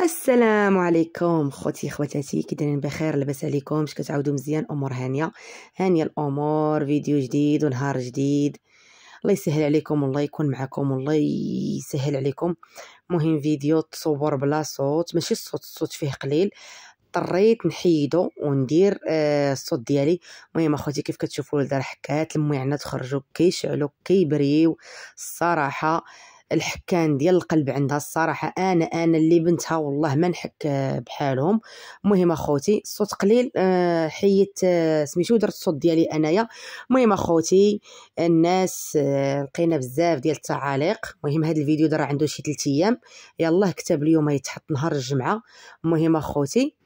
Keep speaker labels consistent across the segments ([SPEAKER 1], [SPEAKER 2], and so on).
[SPEAKER 1] السلام عليكم خوتي خواتاتي كي دايرين بخير لاباس عليكم اش كتعاودوا مزيان امور هانيه هانيه الامور فيديو جديد ونهار جديد الله يسهل عليكم والله يكون معكم والله يسهل عليكم مهم فيديو تصور بلا صوت ماشي الصوت الصوت فيه قليل اضطريت نحيدو وندير آه الصوت ديالي المهم اخوتي كيف كتشوفوا الدار حكات المعنا تخرجوا كيشعلوا كيبريو الصراحه الحكان ديال القلب عندها الصراحه انا انا اللي بنتها والله ما نحك آه، بحالهم المهم اخوتي الصوت قليل آه، حيت آه، سميتو درت الصوت ديالي انايا المهم اخوتي الناس لقينا بزاف ديال التعاليق المهم هذا الفيديو درا عنده شي 3 ايام يلاه كتاب اليوم يتحط نهار الجمعه المهم اخوتي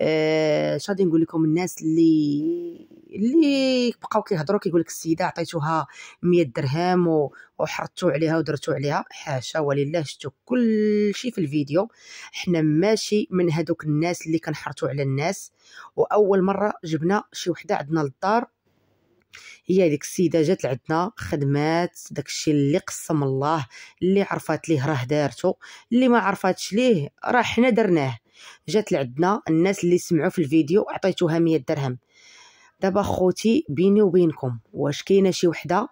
[SPEAKER 1] آه، شادي نقول لكم الناس اللي اللي بقاو كيهضروا كيقول لك السيده عطيتوها 100 درهم وحرضتو عليها ودرتو عليها حاشا ولله شفتوا كل شيء في الفيديو حنا ماشي من هذوك الناس اللي كنحرطوا على الناس واول مره جبنا شي وحده عندنا للدار هي ديك السيده جات لعندنا خدمات داكشي اللي قسم الله اللي عرفات ليه راه دارته اللي ما عرفاتش ليه راه حنا درناه جات لعندنا الناس اللي سمعوا في الفيديو عطيتوها 100 درهم دابا خوتي بيني وبينكم واش كاينه شي وحده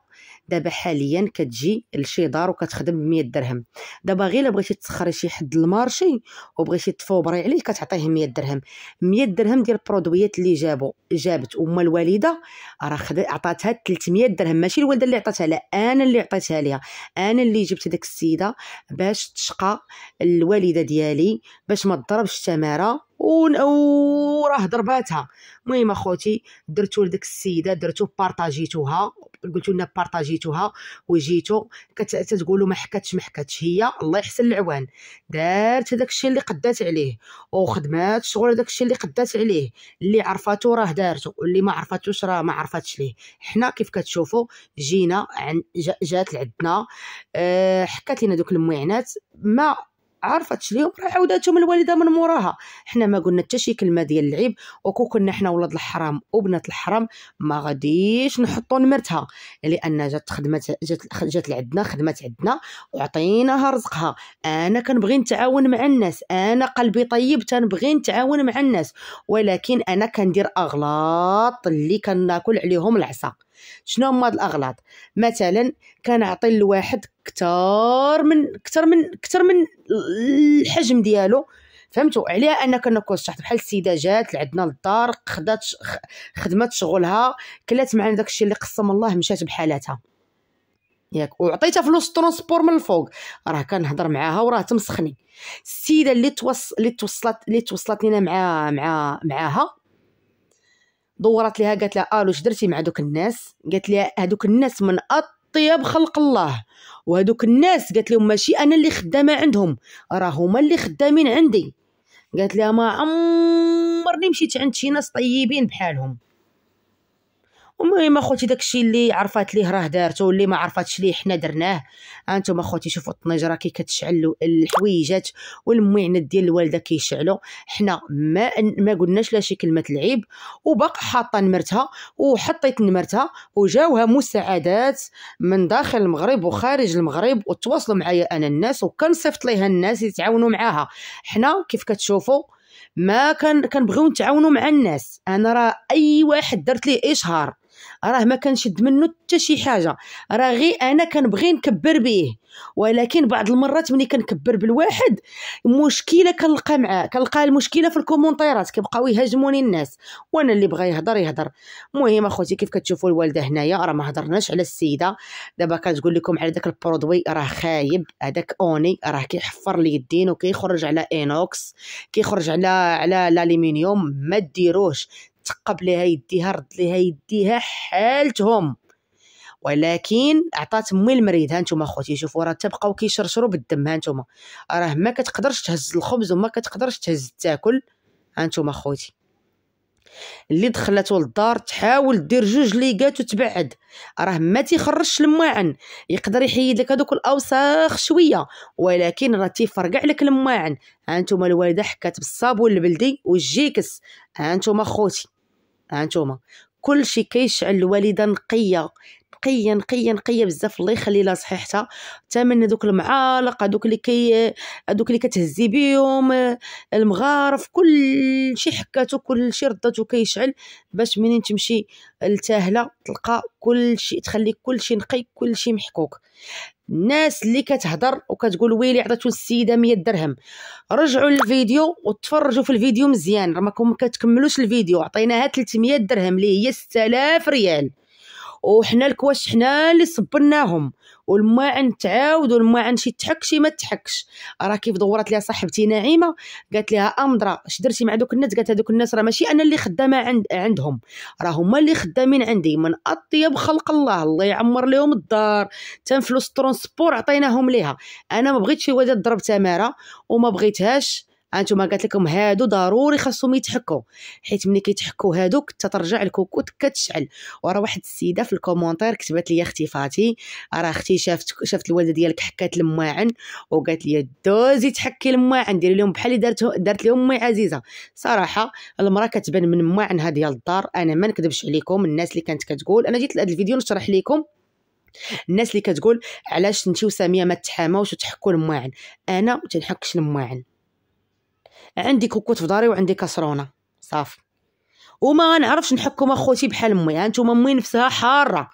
[SPEAKER 1] دابا حاليا كتجي لشي دار وكتخدم ب 100 درهم دابا غير بغيتي تسخري شي حد المارشي وبغيتي تفوبري عليه كتعطيه 100 درهم 100 درهم ديال البرودويات اللي جابو جابت ام الوالده راه عطاتها 300 درهم ماشي الوالده اللي عطاتها لا انا اللي عطيتها ليها انا اللي جبت داك السيده باش تشقى الوالده ديالي باش ما تضربش تماره وراه ضرباتها المهم اخوتي درتو لديك السيده درتو بارطاجيتوها قلتو لنا بارطاجيتوها وجيتو كتقولوا ما حكاتش ما حكاتش هي الله يحسن العوان دارت هذاك الشيء اللي قدات عليه وخدمات شغل هذاك الشيء اللي قدات عليه اللي عرفاتو راه دارتو واللي ما عرفاتوش راه ما عرفاتش ليه حنا كيف كتشوفوا جينا عن جات لعندنا أه حكات لنا دوك المعينات ما عارفه تشريهم راه عوداتهم الوالده من موراها حنا ما قلنا حتى شي كلمه ديال العيب وكون كنا حنا ولاد الحرام وبنات الحرام ما غاديش نحطوا نمرتها لان جات خدمات جات جات لعندنا خدمات عندنا وعطيناها رزقها انا كنبغي نتعاون مع الناس انا قلبي طيب تنبغي نتعاون مع الناس ولكن انا كندير اغلاط اللي كناكل عليهم العصا شنو هما الاغلاط مثلا كنعطي لواحد كتار من كتر من كتر من الحجم ديالو فهمتوا عليها انا كنكون شحط بحال السيده جات لعندنا للدار خدات خدمات شغلها كلات معنا داكشي اللي قسم الله مشات بحالاتها ياك وعطيتها فلوس ترونسبور من الفوق راه كنهضر معاها وراه تمسخني السيده اللي توص اللي توصلت اللي توصلت لينا مع مع معاها دورت لها قالت لها الو آه، اش درتي مع دوك الناس قالت لها هذوك الناس من اطيب خلق الله وهذوك الناس قالت لهم ماشي انا اللي خدامه عندهم راه هما اللي خدامين عندي قالت لها ما عمرني مشيت عند شي ناس طيبين بحالهم المهم اخوتي داكشي اللي عرفات ليه راه دارته واللي ما عرفاتش ليه حنا درناه هانتوما اخوتي شوفوا الطنجره كي كتشعل الحويجات والمعند ديال الوالده كيشعلوا حنا ما ما قلناش لا شي كلمه العيب وباقا حاطه نمرتها وحطيت نمرتها وجاوها مساعدات من داخل المغرب وخارج المغرب وتواصلوا معايا انا الناس وكنصيفط ليها الناس يتعاونوا معاها حنا كيف كتشوفوا ما كان كنبغيو نتعاونوا مع الناس انا راه اي واحد درت ليه اشهار راه ما كنشد منه حتى شي حاجه راه غير انا كنبغي نكبر به ولكن بعض المرات ملي كنكبر بالواحد مشكله كنلقى معاه كنلقى المشكله في الكومونتيرات كيبقاو يهاجموني الناس وانا اللي بغى يهضر يهضر المهم اخوتي كيف كتشوفوا الوالده هنايا راه ما هضرناش على السيده دابا كتقول لكم على داك البرودوي راه خايب هذاك اوني راه كيحفر اليدين وكيخرج على اينوكس كيخرج على على الالومنيوم ما ديروش تقب ليها يديها رد ليها يديها حالتهم ولكن عطات مي المريض هانتوما خوتي شوفوا راه تبقاو كيشرشروا بالدم هانتوما راه ما كتقدرش تهز الخبز وما كتقدرش تهز تاكل هانتوما خوتي اللي دخلته للدار تحاول دير جوج ليغات وتبعد راه ما تيخرجش الماعن يقدر يحيد لك هذوك الاوساخ شويه ولكن راه تيفرقع لك الماعن هانتوما الوالده حكات بالصابون البلدي والجيكس هانتوما خوتي هانتوما كلشي كيشعل الوالده نقيه نقيه نقيه نقيه بزاف الله يخلي لها صحيحتها تمن دوك المعالق هذوك اللي كي هذوك اللي كتهزي بيهم المغارف كلشي حكاتو كلشي رداتو كيشعل باش منين تمشي لتاهله تلقى كلشي تخلي كلشي نقي كلشي محكوك الناس اللي كتهضر وكتقول ويلي عطاتو السيده 100 درهم رجعوا للفيديو وتفرجوا في الفيديو مزيان راكم ما كتكملوش الفيديو عطيناها 300 درهم اللي هي 6000 ريال وحنا الكواش حنا اللي صبرناهم والماعن تعاود والماعن شي تحك شي ما تحكش راه كيف دورت ليها صاحبتي نعيمه قالت لها امضره اش درتي مع دوك الناس قالت هذوك الناس راه ماشي انا اللي خدامه عند عندهم راه هما اللي خدامين عندي من اطيب خلق الله الله يعمر لهم الدار تنفلوس فلوس عطيناهم ليها انا ما بغيتش شي واد ضرب تماره وما بغيتهاش هانتوما قالت لكم هادو ضروري خاصهم يتحكوا حيت ملي كيتحكوا هادوك تترجع الكوكوت كتشعل وراه واحد السيده في الكومونتير كتبت لي اختي فاتي راه اختي شافت شافت الوالده ديالك حكات الماعن وقالت لي دوزي تحكي الماعن ديري لهم بحال اللي دارت دارت لهم امي عزيزه صراحه المراه كتبان من ماعنها ديال الدار انا ما نكذبش عليكم الناس اللي كانت كتقول انا جيت لهذا الفيديو نشرح لكم الناس اللي كتقول علاش انت وساميه ما تحاموش وتحكوا الماعن انا ما تنحكش الماعن عندي كوكوت في داري وعندي كسرونه صافي وما نعرفش نحكم اخوتي بحال امي انتم امي نفسها حاره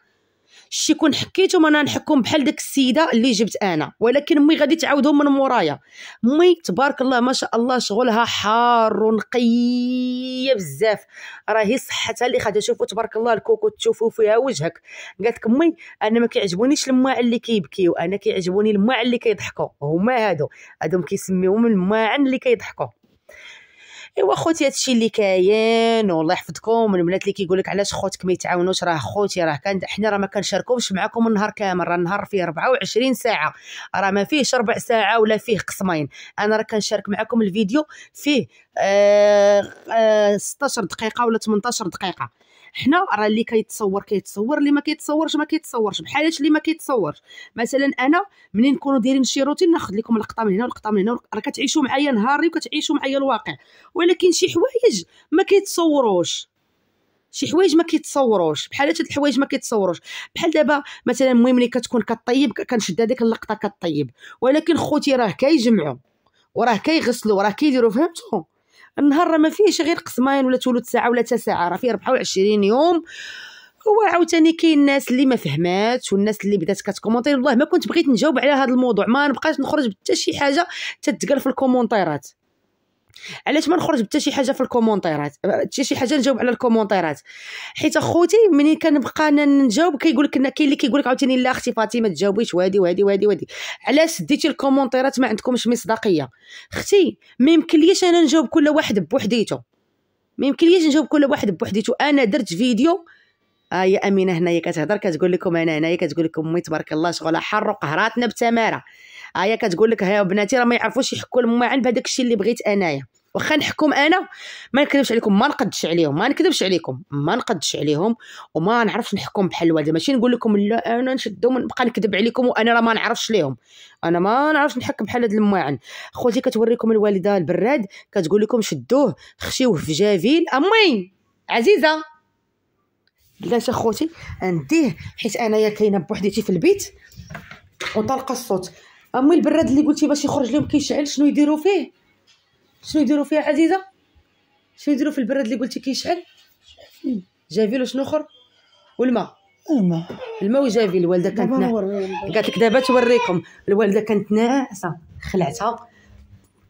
[SPEAKER 1] شي كون حكيتهم انا نحكم بحال داك السيده اللي جبت انا ولكن امي غادي تعاودهم من مورايا امي تبارك الله ما شاء الله شغلها حار ونقيه بزاف راهي صحتها اللي خدها تشوفو تبارك الله الكوكو تشوفوا فيها وجهك قالت لك امي انا ما كيعجبونيش الماعن اللي كيبكيو انا كيعجبوني الماعن اللي كيضحكوا هما هادو هادو كيسميوهم الماعن اللي كيضحكوا ايوا خوتي هادشي اللي كاين والله يحفظكم البنات اللي كيقول لك علاش خوتك ما يتعاونوش راه خوتي راه كان حنا راه ما كنشاركوش معكم النهار كامل راه النهار فيه 24 ساعه راه ما فيهش ربع ساعه ولا فيه قسمين انا راه كنشارك معكم الفيديو فيه آه آه 16 دقيقه ولا 18 دقيقه حنا راه اللي كيتصور كيتصور اللي ما كيتصورش ما كيتصورش بحالاش اللي ما كيتصورش مثلا انا منين نكونوا دايرين شي روتين ناخذ لكم لقطه من هنا ولقطه من هنا راه كتعيشوا معايا نهاري وكتعيشوا معايا الواقع ولكن شي حوايج ما كيتصوروش شي حوايج ما كيتصوروش بحال هاد الحوايج ما كيتصوروش بحال دابا مثلا المهم ملي كتكون كطيب كنشد هذيك اللقطه كطيب ولكن خوتي راه كيجمعوا وراه كيغسلوا وراه كيديروا فهمتوا النهار راه ما فيهش غير قسمين ولا ثلث ساعه ولا حتى ساعه راه فيه 24 يوم هو عاوتاني كاين الناس اللي ما فهمات والناس اللي بدات كتكومونتي والله ما كنت بغيت نجاوب على هذا الموضوع ما نبقاش نخرج بحتى شي حاجه تتقال في الكومونتيرات علاش ما نخرج حتى شي حاجه في الكومونتيرات حتى شي حاجه نجاوب على الكومونتيرات حيت اخوتي ملي كنبقى نجاوب كيقول لك كاين اللي كيقول لك عاوتاني لا اختي فاطمه تجاوبيش وهادي وهادي وهادي وهادي علاش ديتي الكومونتيرات ما عندكمش مصداقيه اختي ما يمكنليش انا نجاوب كل واحد بوحديته ما يمكنليش نجاوب كل واحد بوحديته انا درت فيديو ها آه يا امينه هنايا كتهضر كتقول لكم انا هنايا كتقول لكم امي تبارك الله شغله حر وقهراتنا بتماره هي كتقول لك هي بناتي راه ما يعرفوش يحكوا لهم عن بهذاك الشيء اللي بغيت انايا واخا نحكم انا ما نكذبش عليكم ما نقدش عليهم ما نكذبش عليكم ما نقدش عليهم وما نعرفش نحكم بحال الوالده ماشي نقول لكم لا انا نشد نبقى نكذب عليكم وانا راه ما نعرفش ليهم انا ما نعرفش نحكم بحال هاد الماعن خوتي كتوريكم الوالده البراد كتقول لكم شدوه خشيوه في جافيل امي عزيزه بلاش اخوتي نديه حيت انايا كاينه بوحديتي في البيت وطلق الصوت امي البراد اللي قلتي باش يخرج لهم كيشعل شنو يديروا فيه شنو يديروا فيه عزيزه شنو يديروا في البراد اللي قلتي كيشعل جافيل وشنو اخر والماء الماء الماء وجافي الوالده كانت قالت لك دابا توريكم الوالده كانت ناعسه خلعتها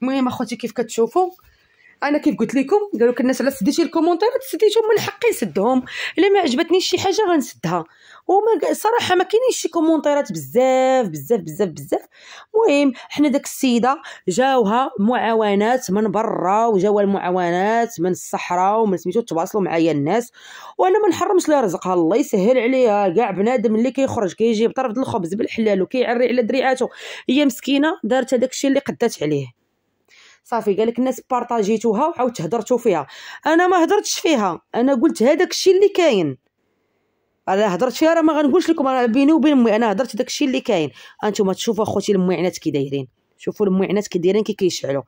[SPEAKER 1] المهم اخوتي كيف كتشوفوا انا كيف قلت لكم قالوا لك الناس لا سديتي الكومونتيرات سديتهم من حقي نسدهم الا ما عجبتنيش شي حاجه غنسدها وما صراحه ما كاينينش شي كومونتيرات بزاف بزاف بزاف بزاف المهم حنا داك السيده جاوها معاونات من برا وجاوها المعاونات من الصحراء ومن سميتو تواصلوا معايا الناس وانا ما نحرمش لها رزقها الله يسهل عليها كاع بنادم اللي كيخرج كيجيب طرف الخبز بالحلال وكيعري على دريعاته هي مسكينه دارت هذاك الشيء اللي قدات عليه صافي قالك الناس بارطاجيتوها وعاود تهدرتو فيها انا ما هدرتش فيها انا قلت هذاك الشيء اللي كاين انا هدرت فيها راه ما غنقولش لكم راه بيني وبين امي انا هدرت داك الشيء اللي كاين انتم تشوفوا اخوتي المعينات كي دايرين شوفوا المعينات كي دايرين كي كيشعلوا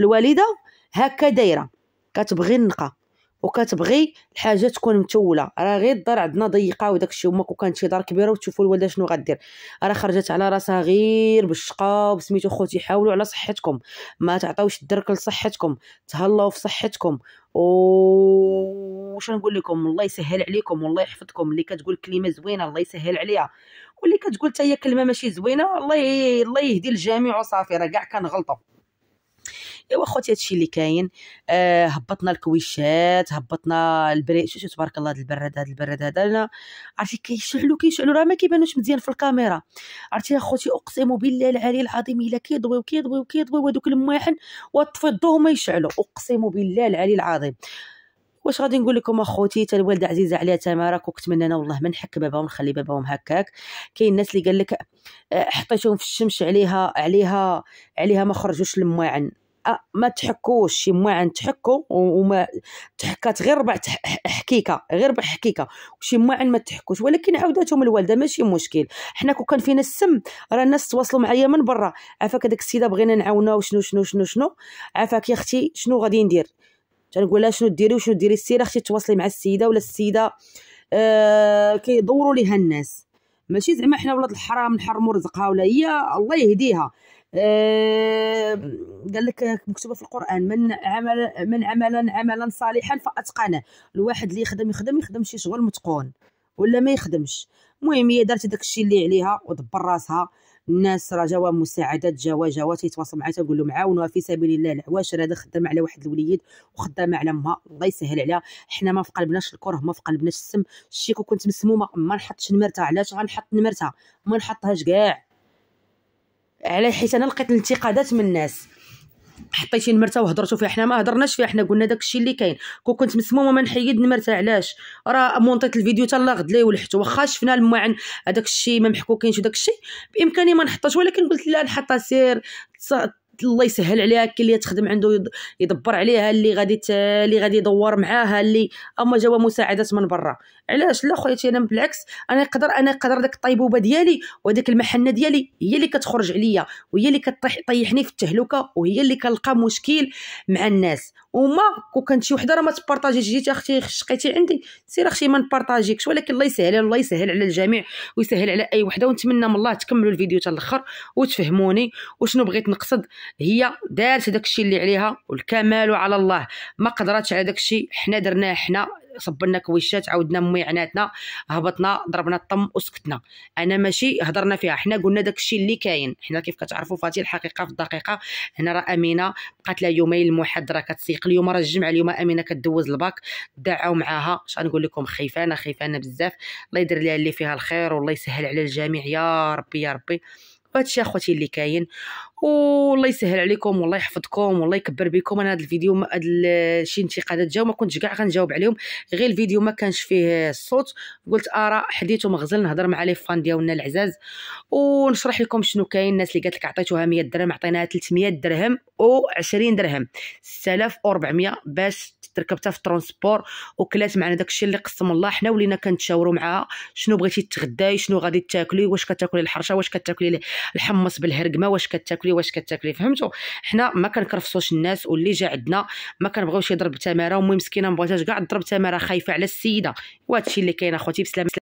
[SPEAKER 1] الوالده هكا دايره كتبغي النقه وكتبغي الحاجه تكون متوله راه غير الدار عندنا ضيقه وداك الشيء امك وكان شي دار كبيره وتشوفوا الوالده شنو غدير راه خرجت على راسها غير بالشقا وسميتو خوتي حاولوا على صحتكم ما تعطوش الدرك لصحتكم تهلاو في صحتكم واش نقول لكم الله يسهل عليكم والله يحفظكم اللي كتقول كلمه زوينه الله يسهل عليها واللي كتقول حتى هي كلمه ماشي زوينه الله الله يهدي الجميع وصافي راه كاع كنغلطوا ايوا خوتي هادشي اللي كاين آه هبطنا الكويشات هبطنا البري شو, شو تبارك الله هاد البرد هاد البرد هذا انا عرفتي كيشعلوا كيشعلوا راه ما كيبانوش مزيان في الكاميرا عرفتي اخوتي اقسم بالله العلي العظيم الا كيضويو كيضويو كيضويو هذوك المواحن وطفي الضو وما يشعلوا اقسم بالله العلي العظيم واش غادي نقول لكم اخوتي حتى الوالده عزيزه عليها تمارا كنتمنى انا والله ما نحك باباهم ونخلي باباهم هكاك كاين الناس اللي قال لك آه، حطيتهم في الشمس عليها عليها عليها ما خرجوش الماعن آه، ما تحكوش يما تحكو وما تحكات غير ربع حكيكه غير ربع حكيكه وشي ما ما تحكوش ولكن عاودتهم الوالده ماشي مشكل حنا كون كان فينا السم راه الناس تواصلوا معايا من برا عافاك هذاك السيده بغينا نعاونها وشنو شنو شنو شنو عافاك يا اختي شنو غادي ندير تنقول لها شنو ديري وشنو ديري السيره اختي تواصلي مع السيده ولا السيده آه كيدوروا ليها الناس ماشي زعما حنا ولاد الحرام نحرموا رزقها ولا هي الله يهديها آه، قال لك مكتوبه في القران من عمل من عملا عملا صالحا فاتقنه الواحد اللي يخدم يخدم يخدم شي شغل متقون ولا ما يخدمش المهم هي دارت داك الشيء اللي عليها ودبر راسها الناس راه جاوا مساعدات جاوا جاوا تيتواصل معها تقول لهم عاونوها في سبيل الله العواشر هذا خدام على واحد الوليد وخدامه على امها الله يسهل عليها حنا ما في قلبناش الكره ما في قلبناش السم الشيكو كنت مسمومه ما نحطش نمرتها علاش غنحط نمرتها ما نحطهاش كاع على حيت انا لقيت الانتقادات من الناس حطيتي المرته وهضرتو فيها حنا ما هضرناش فيها حنا قلنا داكشي اللي كاين كون كنت مسمومه ما نحيد المرته علاش راه مونطيت الفيديو حتى غد لي ولحت واخا شفنا المعن هذاك الشيء ما محكوكينش وداك الشيء بامكاني ما نحطش ولكن قلت لا نحطها سير الله يسهل عليها اللي تخدم عنده يدبر عليها اللي غادي اللي غادي يدور معاها اللي اما جاوا مساعدات من برا علاش لا خويا انا بالعكس انا نقدر انا نقدر داك الطيبوبه ديالي وداك المحنه ديالي هي اللي كتخرج عليا وهي اللي كطيحني في التهلكه وهي اللي كنلقى مشكل مع الناس وما كون كانت شي وحده راه ما تبارطاجيش جيتي اختي شقيتي عندي سير اختي ما نبارطاجيكش ولكن الله يسهل الله يسهل على الجميع ويسهل على اي وحده ونتمنى من الله تكملوا الفيديو حتى الاخر وتفهموني وشنو بغيت نقصد هي دارت داكشي اللي عليها والكمال على الله ما قدراتش على داكشي حنا درناه حنا صبرنا كويشات عاودنا ميعناتنا هبطنا ضربنا الطم وسكتنا انا ماشي هضرنا فيها حنا قلنا داكشي اللي كاين حنا كيف كتعرفوا فاتي الحقيقه في الدقيقه هنا راه امينه بقات لها يومين المحاضره كتسيق اليوم راه الجمعه اليوم امينه كدوز الباك دعاو معاها اش غنقول لكم خيفانه خيفانه بزاف الله يدير لها اللي فيها الخير والله يسهل على الجميع يا ربي يا ربي هادشي اخوتي اللي كاين والله يسهل عليكم والله يحفظكم والله يكبر بكم انا هذا الفيديو هذا الشيء انتقادات جاوا ما كنتش كاع غنجاوب عليهم غير الفيديو ما كانش فيه الصوت قلت اراء حديت ومغزل نهضر مع لي فان ديالنا العزاز ونشرح لكم شنو كاين الناس اللي قالت لك عطيتوها 100 درهم عطيناها 300 درهم و20 درهم 6400 باش ركبتها في الترونسبور وكلات معنا داكشي اللي قسم الله حنا ولينا كنتشاوروا معاها شنو بغيتي تغداي شنو غادي تاكلي واش كتاكلي الحرشه واش كتاكلي الحمص بالهرقمه واش كتاكلي واش كتاكلي فهمتوا حنا ما كنكرفصوش الناس واللي جا عندنا ما كنبغيوش يضرب تماره ومهم مسكينه ما بغاتهاش كاع تضرب تماره خايفه على السيده الشيء اللي كاين اخوتي بسلامه